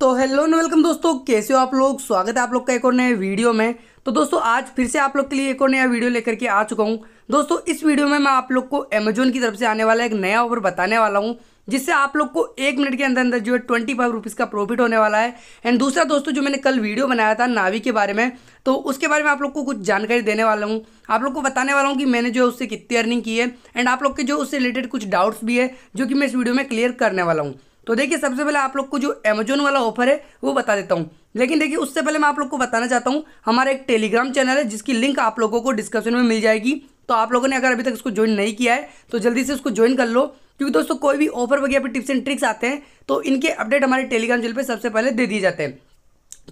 तो hello and welcome दोस्तों कैसे हो आप लोग स्वागत है आप लोग का एक और नए वीडियो में तो दोस्तों आज फिर से आप लोग के लिए एक और नया वीडियो लेकर के आ चुका हूँ दोस्तों इस वीडियो में मैं आप लोग को अमेजोन की तरफ से आने वाला एक नया ऑफर बताने वाला हूँ जिससे आप लोग को एक मिनट के अंदर अंदर जो है ट्वेंटी फाइव रुपीज़ का प्रॉफिट होने वाला है एंड दूसरा दोस्तों जो मैंने कल वीडियो बनाया था नावी के बारे में तो उसके बारे में आप लोग को कुछ जानकारी देने वाला हूँ आप लोग को बताने वाला हूँ कि मैंने जो है उससे कितनी अर्निंग की है एंड आप लोग के जो उससे रिलेटेड कुछ डाउट्स भी है जो कि मैं इस वीडियो में क्लियर करने वाला हूँ तो देखिए सबसे पहले आप लोग को जो अमेजोन वाला ऑफर है वो बता देता हूँ लेकिन देखिए उससे पहले मैं आप लोग को बताना चाहता हूँ हमारा एक टेलीग्राम चैनल है जिसकी लिंक आप लोगों को डिस्क्रिप्शन में मिल जाएगी तो आप लोगों ने अगर अभी तक इसको ज्वाइन नहीं किया है तो जल्दी से उसको ज्वाइन कर लो क्योंकि दोस्तों कोई भी ऑफर वगैरह टिप्स एंड ट्रिक्स आते हैं तो इनके अपडेट हमारे टेलीग्राम चैनल पर सबसे पहले दे दिए जाते हैं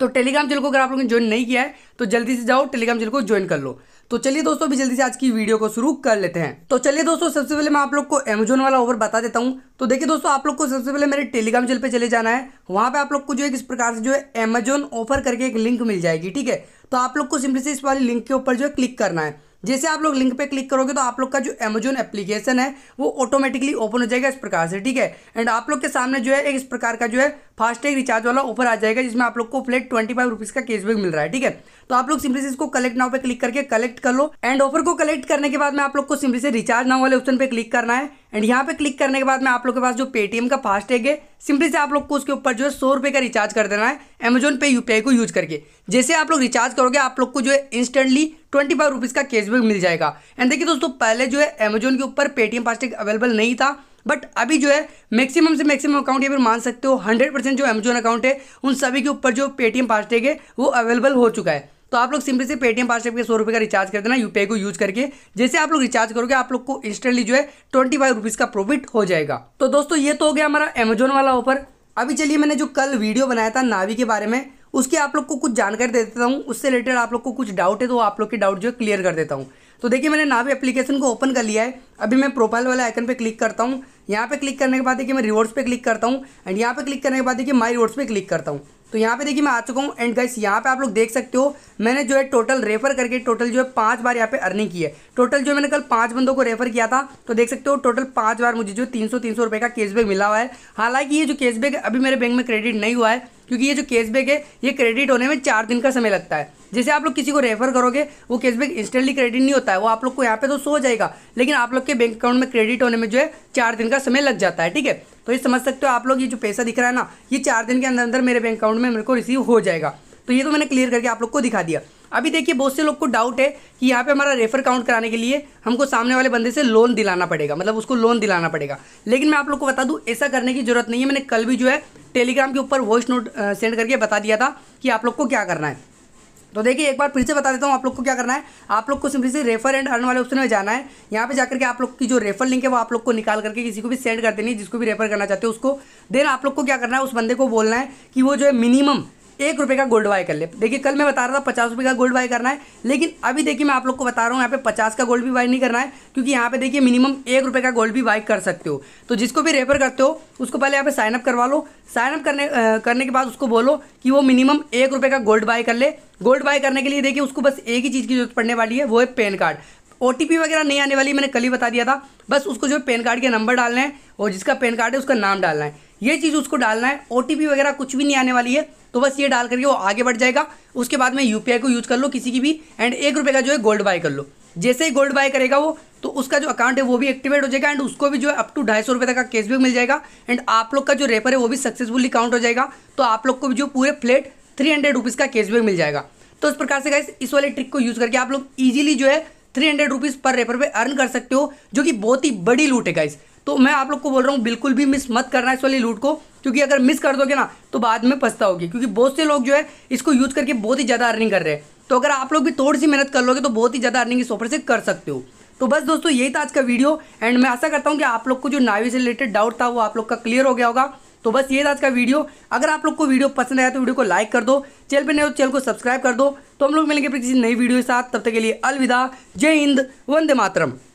तो टेलीग्राम चैनल को अगर आप लोगों ने ज्वाइन नहीं किया है तो जल्दी से जाओ टेलीग्राम चैनल को ज्वाइन कर लो तो चलिए दोस्तों अभी जल्दी से आज की वीडियो को शुरू कर लेते हैं तो चलिए दोस्तों सबसे पहले मैं आप लोग को अमेजोन वाला ऑफर बता देता हूँ तो देखिए दोस्तों आप लोग को सबसे पहले मेरे टेलीग्राम चैनल पे चले जाना है वहाँ पे आप लोग को जो है इस प्रकार से जो है अमेजोन ऑफर करके एक लिंक मिल जाएगी ठीक है तो आप लोग को सिंपली से इस वाली लिंक के ऊपर जो है क्लिक करना है जैसे आप लोग लिंक पे क्लिक करोगे तो आप लोग का जो अमेजोन एप्लीकेशन है वो ऑटोमेटिकली ओपन हो जाएगा इस प्रकार से ठीक है एंड आप लोग के सामने जो है एक इस प्रकार का जो है फास्टैग रिचार्ज वाला ऑफर आ जाएगा जिसमें आप लोग को फ्लेट ट्वेंटी फाइव रुपीज़ का कैशबैक मिल रहा है ठीक है तो आप लोग सिंपली से इसको कलेक्ट नाव पे क्लिक करके कलेक्ट कर लो एंड ऑफर को कलेक्ट करने के बाद में आप लोग को सिंपली से रिचार्ज नाव वाले ऑप्शन पे क्लिक करना है एंड यहाँ पे क्लिक करने के बाद में आप लोग के पास जो पेटीएम का फास्टैग है सिंपली से आप लोग को उसके ऊपर जो है सौ रुपये का रिचार्ज कर देना है अमेजोन पे यूपीआई को यूज करके जैसे आप लोग रिचार्ज करोगे आप लोग को जो है इंस्टेंटली ट्वेंटी फाइव रुपीज़ का कैशबैक मिल जाएगा एंड देखिए दोस्तों पहले जो है अमेजोन के ऊपर पेटीएम फास्टैग अवेलेबल नहीं था बट अभी जो है मैक्सिमम से मैक्सिमम अकाउंट या फिर मान सकते हो हंड्रेड परसेंट जो अमेजोन अकाउंट है उन सभी के ऊपर जो पेटीएम फास्टैग है वो अवेलेबल हो चुका है तो आप लोग सिंपली से पेटीएम फास्टैग के सौ रुपये का रिचार्ज कर देना यूपीआई को यूज करके जैसे आप लोग रिचार्ज करोगे आप लोग को इंस्टेंटली जो है ट्वेंटी फाइव रुपीज़ का प्रॉफिट हो जाएगा तो दोस्तों ये तो हो गया हमारा अमेजोन वाला ऑफर अभी चलिए मैंने जो कल वीडियो बनाया था नावी के बारे में उसके आप लोग को कुछ जानकारी दे देता हूँ उससे रिलेटेड आप लोग को कुछ डाउट है तो आप लोग के डाउट जो है क्लियर कर देता हूँ तो देखिए मैंने नावी एप्लीकेशन को ओपन कर लिया है अभी मैं प्रोफाइल वाले आइकन पर क्लिक करता हूँ यहाँ पे क्लिक करने के बाद देखिए मैं रिवॉर्ड्स पे क्लिक करता हूँ एंड यहाँ पे क्लिक करने के बाद देखिए माई रिवॉर्ड्स पे क्लिक करता हूँ तो यहाँ पे देखिए मैं आ चुका हूँ एंड गाइस यहाँ पे आप लोग देख सकते हो मैंने जो है टोटल रेफर करके टोटल जो है पाँच बार यहाँ पे अर्निंग की है टोटल जो मैंने कल पाँच बंदों को रेफर किया था तो देख सकते हो टोटल पाँच बार मुझे जो तीन सौ तीन सौ रुपये का कैशबैक मिला हुआ है हालांकि ये जो कैशबैक अभी मेरे बैंक में क्रेडिट नहीं हुआ है क्योंकि ये जो कैशबैक है ये क्रेडिट होने में चार दिन का समय लगता है जैसे आप लोग किसी को रेफर करोगे वो कैशबैक इंस्टेंटली क्रेडिट नहीं होता है वो आप लोग को यहाँ पे तो सो जाएगा लेकिन आप लोग के बैंक अकाउंट में क्रेडिट होने में जो है चार दिन का समय लग जाता है ठीक है तो ये समझ सकते हो आप लोग ये जो पैसा दिख रहा है ना ये चार दिन के अंदर अंदर मेरे बैंक अकाउंट में मेरे को रिसीव हो जाएगा तो ये तो मैंने क्लियर करके आप लोग को दिखा दिया अभी देखिए बहुत से लोग को डाउट है कि यहाँ पे हमारा रेफर काउंट कराने के लिए हमको सामने वाले बंदे से लोन दिलाना पड़ेगा मतलब उसको लोन दिलाना पड़ेगा लेकिन मैं आप लोग को बता दूँ ऐसा करने की जरूरत नहीं है मैंने कल भी जो है टेलीग्राम के ऊपर वॉइस नोट सेंड करके बता दिया था कि आप लोग को क्या करना है तो देखिए एक बार फिर से बता देता हूँ आप लोग को क्या करना है आप लोग को सिंपली से रेफर एंड अर्न वाले ऑप्शन में जाना है यहाँ पे जाकर के आप लोग की जो रेफर लिंक है वो आप लोग को निकाल करके किसी को भी सेंड कर देनी जिसको भी रेफर करना चाहते हो उसको देन आप लोग को क्या करना है उस बंदे को बोलना है कि वो जो है मिनिमम एक रुपए का गोल्ड बाय कर ले देखिए कल मैं बता रहा था पचास रुपये का गोल्ड बाय करना है लेकिन अभी देखिए मैं आप लोग को बता रहा हूँ यहाँ पे पचास का गोल्ड भी बाय नहीं करना है क्योंकि यहाँ पे देखिए मिनिमम एक रुपये का गोल्ड भी बाय कर सकते हो तो जिसको भी रेफर करते हो उसको पहले यहाँ पे साइनअप करवा लो साइनअप करने आ, करने के बाद उसको बोलो कि वो मिनिमम एक रुपये का गोल्ड बाय कर ले गोल्ड बाय करने के लिए देखिए उसको बस एक ही चीज़ की जरूरत पड़ने वाली है वो है पैन कार्ड ओ वगैरह नहीं आने वाली मैंने कल ही बता दिया था बस उसको जो पैन कार्ड के नंबर डालना है और जिसका पैन कार्ड है उसका नाम डालना है ये चीज़ उसको डालना है ओटीपी वगैरह कुछ भी नहीं आने वाली है तो बस ये डाल करके वो आगे बढ़ जाएगा उसके बाद में यूपीआई को यूज़ कर लो किसी की भी एंड एक रुपये का जो है गोल्ड बाय कर लो जैसे ही गोल्ड बाय करेगा वो तो उसका जो अकाउंट है वो भी एक्टिवेट हो जाएगा एंड उसको भी जो है अप टू ढाई सौ रुपये तक का कैशबैक मिल जाएगा एंड आप लोग का जो रेफर है वो भी सक्सेसफुली काउंट हो जाएगा तो आप लोग को भी जो पूरे फ्लेट थ्री हंड्रेड रुपीज़ का कैशबैक मिल जाएगा तो इस प्रकार से गाइस इस वाले ट्रिक को यूज़ करके आप लोग ईजिली जो है थ्री हंड्रेड रुपीज़ पर रेपर पे अर्न कर सकते हो जो कि बहुत ही बड़ी लूट है गाइस तो मैं आप लोग को बोल रहा हूँ बिल्कुल भी मिस मत करना इस वाली लूट को क्योंकि अगर मिस कर दोगे ना तो बाद में पछताओगे क्योंकि बहुत से लोग जो है इसको यूज़ करके बहुत ही ज़्यादा अर्निंग कर रहे हैं तो अगर आप लोग भी थोड़ी सी मेहनत कर लोगे तो बहुत ही ज़्यादा अर्निंग इस ऑफर से कर सकते हो तो बस दोस्तों यही था आज का वीडियो एंड मैं आशा करता हूँ कि आप लोग को जो नावी से रिलेटेड डाउट था वो आप लोग का क्लियर हो गया होगा तो बस ये था आज का वीडियो अगर आप लोग को वीडियो पसंद आया तो वीडियो को लाइक कर दो चैनल पर नहीं हो चैनल तो को सब्सक्राइब कर दो तो हम लोग मिलेंगे किसी नई वीडियो के साथ तब तक के लिए अलविदा जय हिंद वंदे मातरम